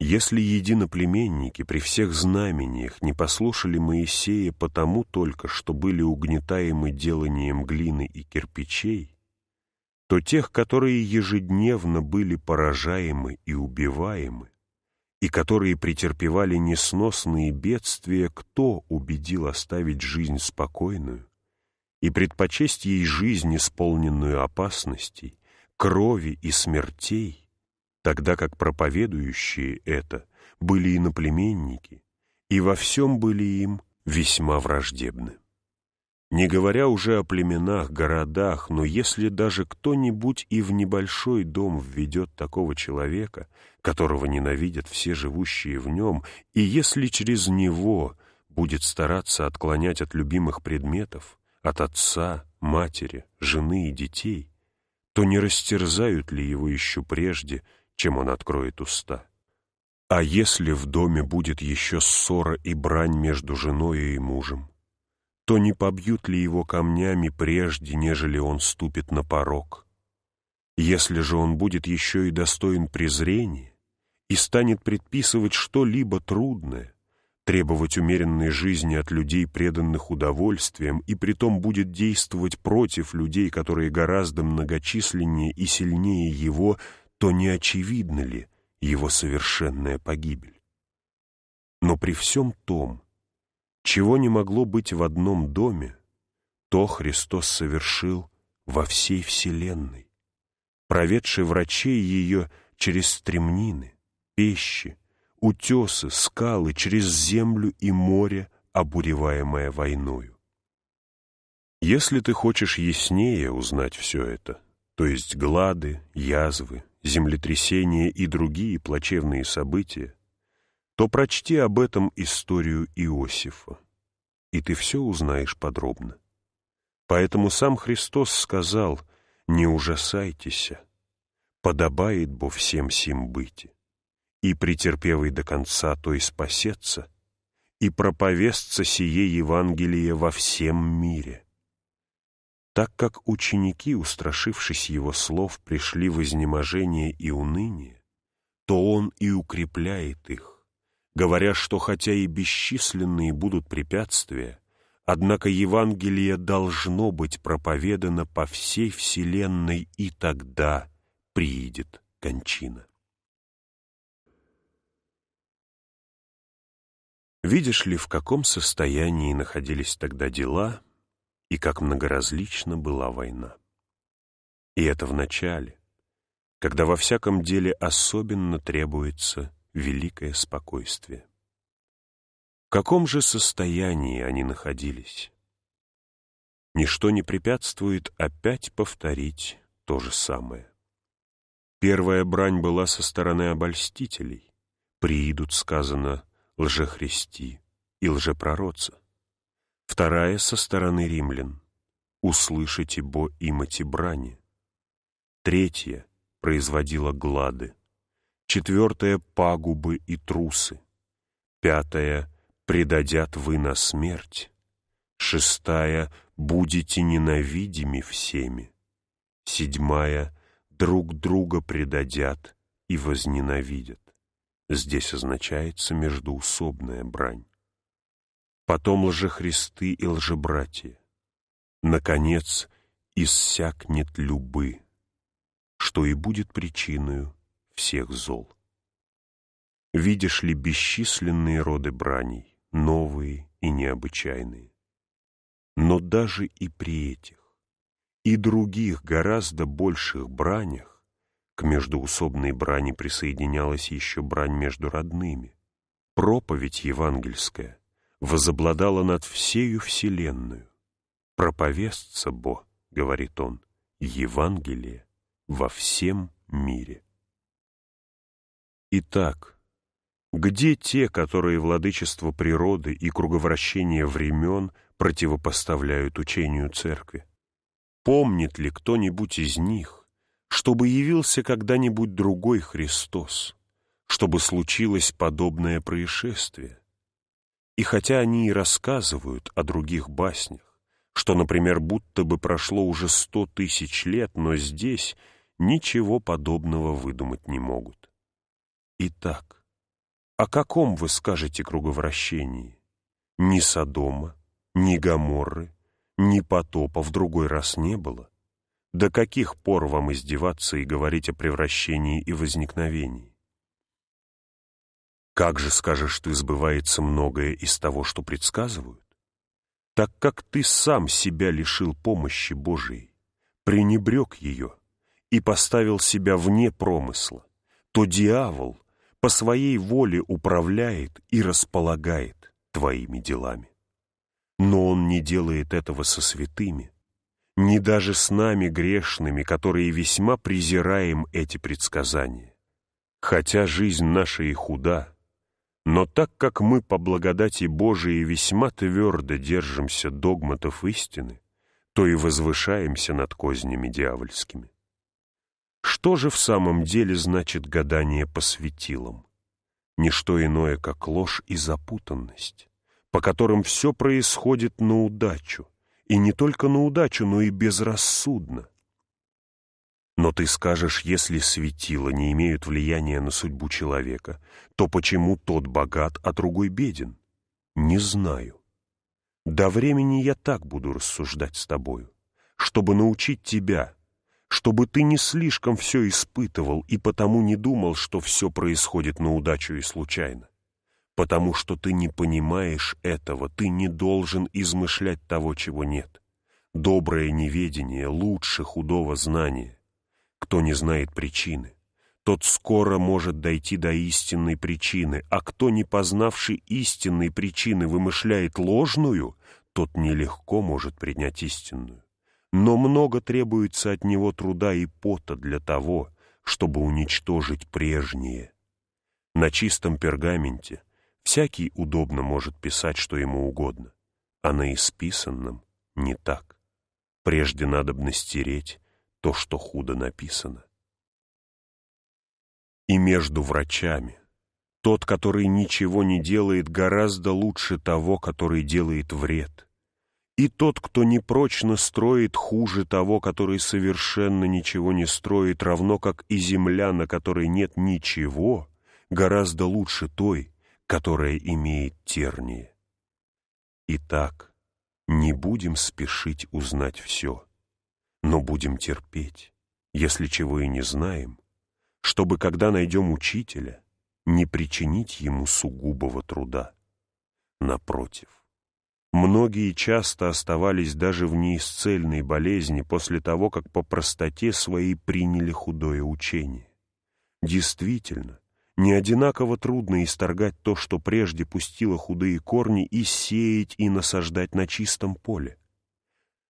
Если единоплеменники при всех знамениях не послушали Моисея потому только, что были угнетаемы деланием глины и кирпичей, то тех, которые ежедневно были поражаемы и убиваемы, и которые претерпевали несносные бедствия, кто убедил оставить жизнь спокойную и предпочесть ей жизнь, исполненную опасностей, крови и смертей, тогда как проповедующие это были иноплеменники и во всем были им весьма враждебны. Не говоря уже о племенах, городах, но если даже кто-нибудь и в небольшой дом введет такого человека, которого ненавидят все живущие в нем, и если через него будет стараться отклонять от любимых предметов, от отца, матери, жены и детей, то не растерзают ли его еще прежде, чем он откроет уста? А если в доме будет еще ссора и брань между женой и мужем? то не побьют ли его камнями прежде, нежели он ступит на порог? Если же он будет еще и достоин презрения и станет предписывать что-либо трудное, требовать умеренной жизни от людей, преданных удовольствием, и притом будет действовать против людей, которые гораздо многочисленнее и сильнее его, то не очевидно ли его совершенная погибель? Но при всем том, чего не могло быть в одном доме, то Христос совершил во всей вселенной, проведший врачей ее через стремнины, пещи, утесы, скалы, через землю и море, обуреваемое войною. Если ты хочешь яснее узнать все это, то есть глады, язвы, землетрясения и другие плачевные события, то прочти об этом историю Иосифа, и ты все узнаешь подробно. Поэтому сам Христос сказал «Не ужасайтесь, подобает бо всем сим быть, и претерпевый до конца, то и спасется, и проповестся сие Евангелие во всем мире». Так как ученики, устрашившись его слов, пришли в изнеможение и уныние, то он и укрепляет их, говоря, что хотя и бесчисленные будут препятствия, однако Евангелие должно быть проповедано по всей вселенной, и тогда приидет кончина. Видишь ли, в каком состоянии находились тогда дела и как многоразлична была война. И это в начале, когда во всяком деле особенно требуется великое спокойствие. В каком же состоянии они находились? Ничто не препятствует опять повторить то же самое. Первая брань была со стороны обольстителей. «Приидут», — сказано, — «лжехристи» и «лжепророца». Вторая — со стороны римлян. «Услышите бо имати брани». Третья — производила глады. Четвертое — пагубы и трусы. Пятое — предадят вы на смерть. Шестая — будете ненавидими всеми. Седьмая — друг друга предадят и возненавидят. Здесь означается междуусобная брань. Потом лжехристы и лжебратья. Наконец, иссякнет любы, что и будет причиною всех зол. Видишь ли бесчисленные роды браней, новые и необычайные. Но даже и при этих, и других гораздо больших бранях, к междуусобной брани присоединялась еще брань между родными, проповедь евангельская возобладала над всею вселенную. «Проповестся, Бо», — говорит он, — «Евангелие во всем мире». Итак, где те, которые владычество природы и круговращение времен противопоставляют учению Церкви? Помнит ли кто-нибудь из них, чтобы явился когда-нибудь другой Христос, чтобы случилось подобное происшествие? И хотя они и рассказывают о других баснях, что, например, будто бы прошло уже сто тысяч лет, но здесь ничего подобного выдумать не могут. Итак, о каком вы скажете круговращении? Ни Содома, ни Гоморры, ни потопа в другой раз не было. До каких пор вам издеваться и говорить о превращении и возникновении? Как же, скажешь что избывается многое из того, что предсказывают? Так как ты сам себя лишил помощи Божией, пренебрег ее и поставил себя вне промысла, то дьявол по своей воле управляет и располагает твоими делами. Но Он не делает этого со святыми, не даже с нами грешными, которые весьма презираем эти предсказания. Хотя жизнь наша и худа, но так как мы по благодати Божией весьма твердо держимся догматов истины, то и возвышаемся над кознями дьявольскими. Что же в самом деле значит гадание по светилам? Ничто иное, как ложь и запутанность, по которым все происходит на удачу, и не только на удачу, но и безрассудно. Но ты скажешь, если светила не имеют влияния на судьбу человека, то почему тот богат, а другой беден? Не знаю. До времени я так буду рассуждать с тобою, чтобы научить тебя, чтобы ты не слишком все испытывал и потому не думал, что все происходит на удачу и случайно. Потому что ты не понимаешь этого, ты не должен измышлять того, чего нет. Доброе неведение лучше худого знания. Кто не знает причины, тот скоро может дойти до истинной причины, а кто, не познавший истинной причины, вымышляет ложную, тот нелегко может принять истинную но много требуется от него труда и пота для того, чтобы уничтожить прежнее. На чистом пергаменте всякий удобно может писать что ему угодно, а на исписанном не так. Прежде надобно стереть то, что худо написано. И между врачами тот, который ничего не делает, гораздо лучше того, который делает вред. И тот, кто непрочно строит, хуже того, который совершенно ничего не строит, равно как и земля, на которой нет ничего, гораздо лучше той, которая имеет тернии. Итак, не будем спешить узнать все, но будем терпеть, если чего и не знаем, чтобы, когда найдем учителя, не причинить ему сугубого труда. Напротив. Многие часто оставались даже в неисцельной болезни после того, как по простоте своей приняли худое учение. Действительно, не одинаково трудно исторгать то, что прежде пустило худые корни, и сеять и насаждать на чистом поле.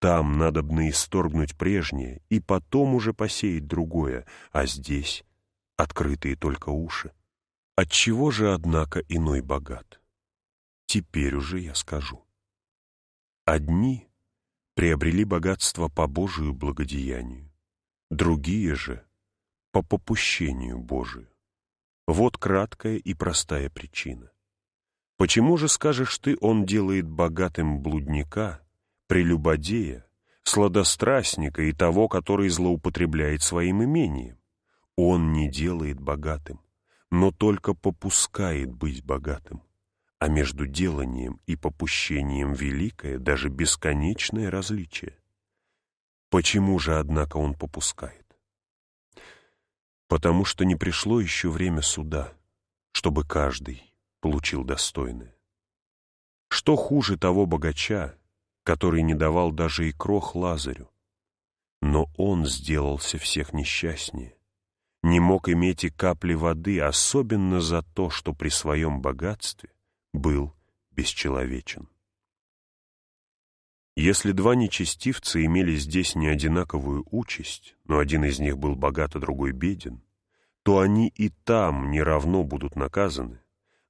Там надобно исторгнуть прежнее, и потом уже посеять другое, а здесь — открытые только уши. Отчего же, однако, иной богат? Теперь уже я скажу. Одни приобрели богатство по Божию благодеянию, другие же — по попущению Божию. Вот краткая и простая причина. Почему же, скажешь ты, он делает богатым блудника, прелюбодея, сладострастника и того, который злоупотребляет своим имением? Он не делает богатым, но только попускает быть богатым а между деланием и попущением великое, даже бесконечное различие. Почему же, однако, он попускает? Потому что не пришло еще время суда, чтобы каждый получил достойное. Что хуже того богача, который не давал даже и крох Лазарю? Но он сделался всех несчастнее, не мог иметь и капли воды, особенно за то, что при своем богатстве был бесчеловечен. Если два нечестивца имели здесь неодинаковую участь, но один из них был богат, а другой беден, то они и там не равно будут наказаны,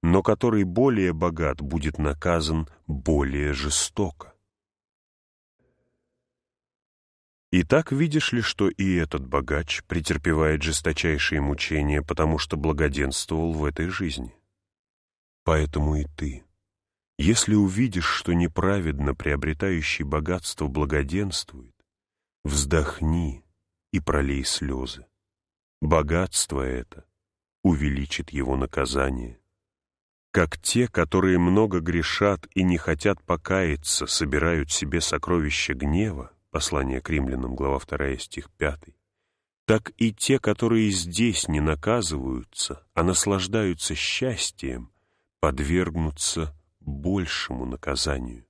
но который более богат будет наказан более жестоко. И так видишь ли, что и этот богач претерпевает жесточайшие мучения, потому что благоденствовал в этой жизни? Поэтому и ты, если увидишь, что неправедно приобретающий богатство благоденствует, вздохни и пролей слезы. Богатство это увеличит его наказание. Как те, которые много грешат и не хотят покаяться, собирают себе сокровища гнева, послание к римлянам, глава 2, стих 5, так и те, которые здесь не наказываются, а наслаждаются счастьем, подвергнуться большему наказанию.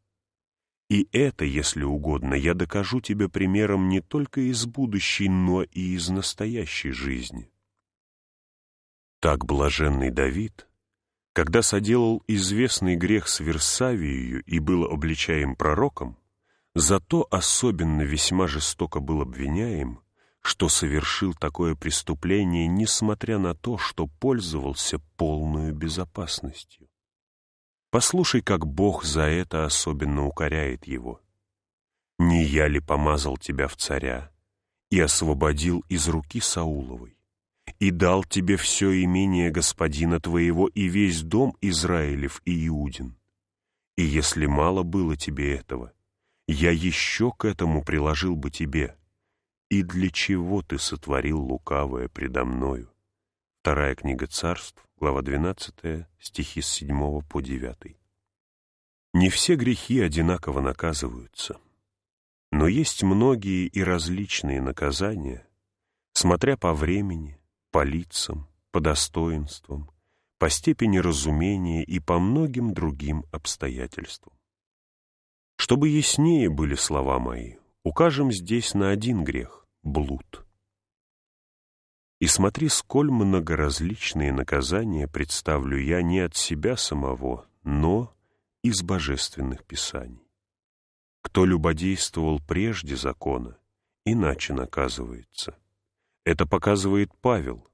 И это, если угодно, я докажу тебе примером не только из будущей, но и из настоящей жизни. Так блаженный Давид, когда соделал известный грех с Версавией и был обличаем пророком, зато особенно весьма жестоко был обвиняем, что совершил такое преступление, несмотря на то, что пользовался полную безопасностью. Послушай, как Бог за это особенно укоряет его. «Не я ли помазал тебя в царя и освободил из руки Сауловой, и дал тебе все имение господина твоего и весь дом Израилев и Иудин? И если мало было тебе этого, я еще к этому приложил бы тебе. И для чего ты сотворил лукавое предо мною? Вторая книга царств, глава 12, стихи с 7 по 9. Не все грехи одинаково наказываются, но есть многие и различные наказания, смотря по времени, по лицам, по достоинствам, по степени разумения и по многим другим обстоятельствам. Чтобы яснее были слова мои, укажем здесь на один грех — блуд. И смотри, сколь многоразличные наказания представлю я не от себя самого, но из божественных писаний. Кто любодействовал прежде закона, иначе наказывается. Это показывает Павел.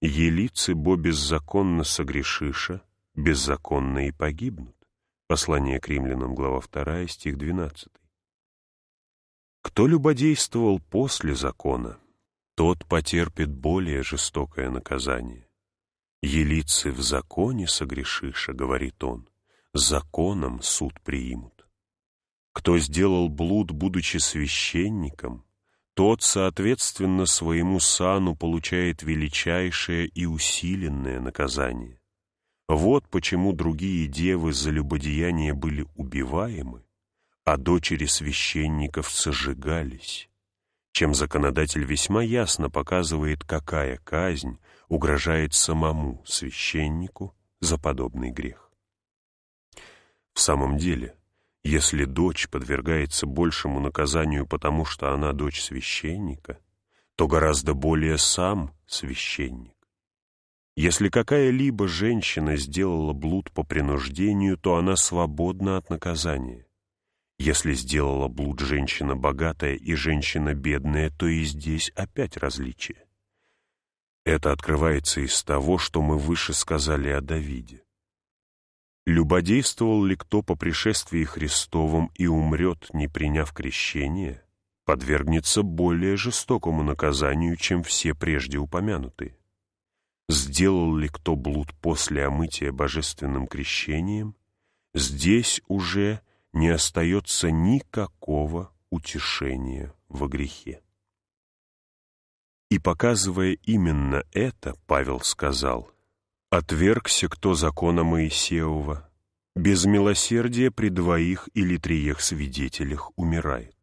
«Елицы, бо беззаконно согрешиша, беззаконно и погибнут». Послание к римлянам, глава 2, стих 12. Кто любодействовал после закона, тот потерпит более жестокое наказание. «Елицы в законе согрешишь, — говорит он, — законом суд приимут. Кто сделал блуд, будучи священником, тот, соответственно, своему сану получает величайшее и усиленное наказание. Вот почему другие девы за любодеяние были убиваемы, а дочери священников сожигались чем законодатель весьма ясно показывает, какая казнь угрожает самому священнику за подобный грех. В самом деле, если дочь подвергается большему наказанию потому, что она дочь священника, то гораздо более сам священник. Если какая-либо женщина сделала блуд по принуждению, то она свободна от наказания. Если сделала блуд женщина богатая и женщина бедная, то и здесь опять различие. Это открывается из того, что мы выше сказали о Давиде. Любодействовал ли кто по пришествии Христовым и умрет, не приняв крещение, подвергнется более жестокому наказанию, чем все прежде упомянутые. Сделал ли кто блуд после омытия божественным крещением, здесь уже не остается никакого утешения во грехе. И показывая именно это, Павел сказал, «Отвергся кто закона Моисеова, без милосердия при двоих или триех свидетелях умирает.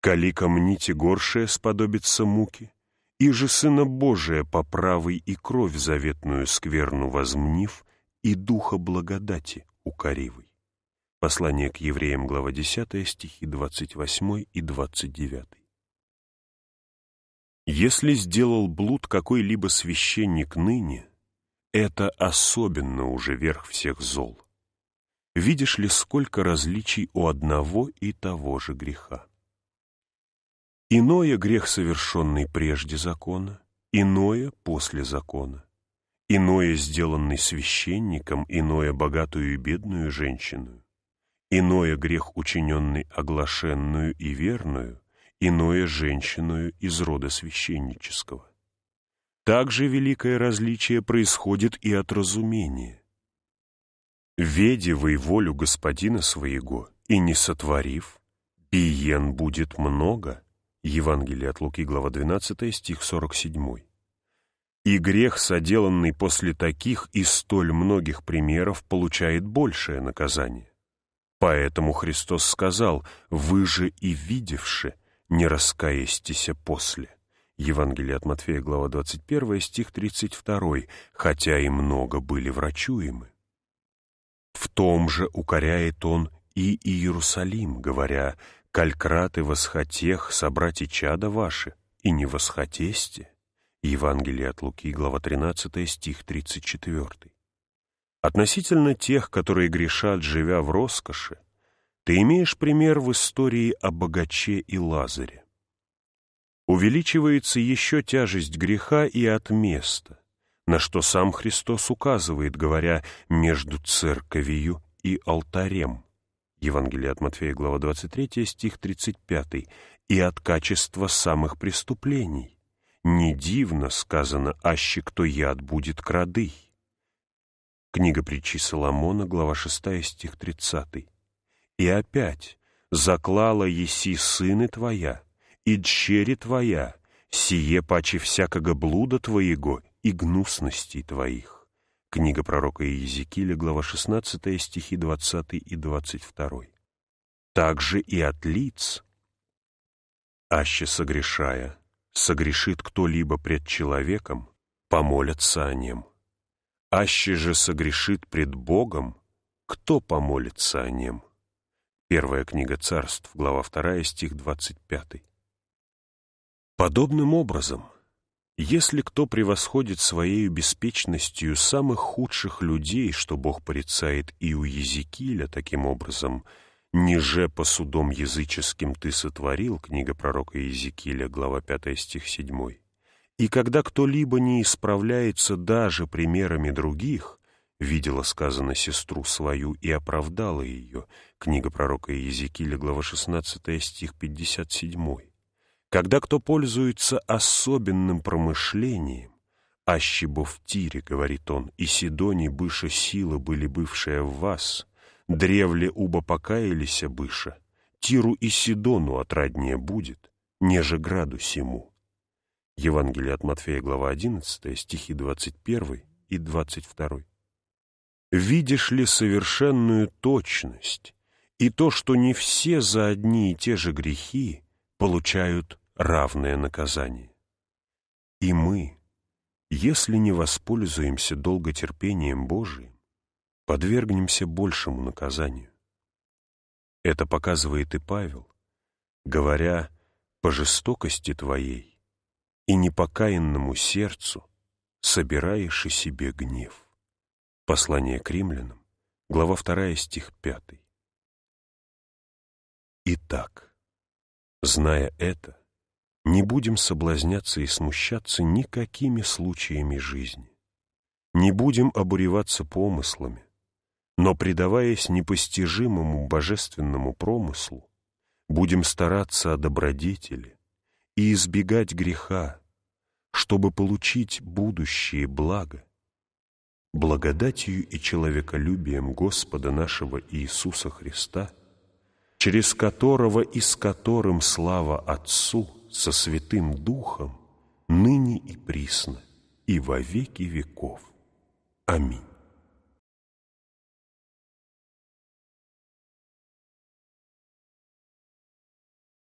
Калика мните горшее сподобится муки, и же Сына Божия по правой и кровь заветную скверну возмнив, и Духа благодати укоривый. Послание к евреям, глава 10, стихи 28 и 29. «Если сделал блуд какой-либо священник ныне, это особенно уже верх всех зол. Видишь ли, сколько различий у одного и того же греха? Иное — грех, совершенный прежде закона, иное — после закона, иное — сделанный священником, иное — богатую и бедную женщину, иное грех, учиненный оглашенную и верную, иное женщиною из рода священнического. Также великое различие происходит и от разумения. «Ведевый волю господина своего, и не сотворив, биен будет много» Евангелие от Луки, глава 12, стих 47. И грех, соделанный после таких и столь многих примеров, получает большее наказание. Поэтому Христос сказал, «Вы же и видевши, не раскаестися после». Евангелие от Матфея, глава 21, стих 32, «хотя и много были врачуемы». В том же укоряет он и Иерусалим, говоря, «Калькраты восхотех, собрати чада ваши, и не восхотесте». Евангелие от Луки, глава 13, стих 34. Относительно тех, которые грешат, живя в роскоши, ты имеешь пример в истории о богаче и Лазаре. Увеличивается еще тяжесть греха и от места, на что сам Христос указывает, говоря «между церковью и алтарем». Евангелие от Матфея, глава 23, стих 35, и от качества самых преступлений. «Не дивно сказано, аще кто яд будет крадый». Книга притчи Соломона, глава 6, стих 30. «И опять заклала еси сыны твоя, и дщери твоя, сие паче всякого блуда твоего и гнусностей твоих». Книга пророка Иезекииля, глава 16, стихи 20 и 22. «Также и от лиц, аще согрешая, согрешит кто-либо пред человеком, помолятся о нем». Аще же согрешит пред Богом, кто помолится о нем? Первая книга царств, глава 2, стих 25. Подобным образом, если кто превосходит своей беспечностью самых худших людей, что Бог порицает и у Езекииля таким образом, «Ниже по судом языческим ты сотворил» книга пророка Езекииля, глава 5, стих 7, и когда кто-либо не исправляется даже примерами других, видела сказано сестру свою и оправдала ее, книга пророка Иезекииля, глава 16, стих 57. Когда кто пользуется особенным промышлением, «Аще в тире, — говорит он, — и Сидони быша сила были бывшая в вас, древле уба покаялися быша, Тиру и Сидону отраднее будет, неже граду сему». Евангелие от Матфея, глава 11, стихи 21 и 22. «Видишь ли совершенную точность и то, что не все за одни и те же грехи получают равное наказание? И мы, если не воспользуемся долготерпением Божиим, подвергнемся большему наказанию. Это показывает и Павел, говоря «по жестокости твоей и непокаянному сердцу собираешь и себе гнев. Послание к римлянам, глава 2, стих 5. Итак, зная это, не будем соблазняться и смущаться никакими случаями жизни. Не будем обуреваться помыслами, но, предаваясь непостижимому божественному промыслу, будем стараться о добродетели, и избегать греха, чтобы получить будущее благо, благодатью и человеколюбием Господа нашего Иисуса Христа, через которого и с которым слава Отцу со Святым Духом ныне и присно, и во веки веков. Аминь.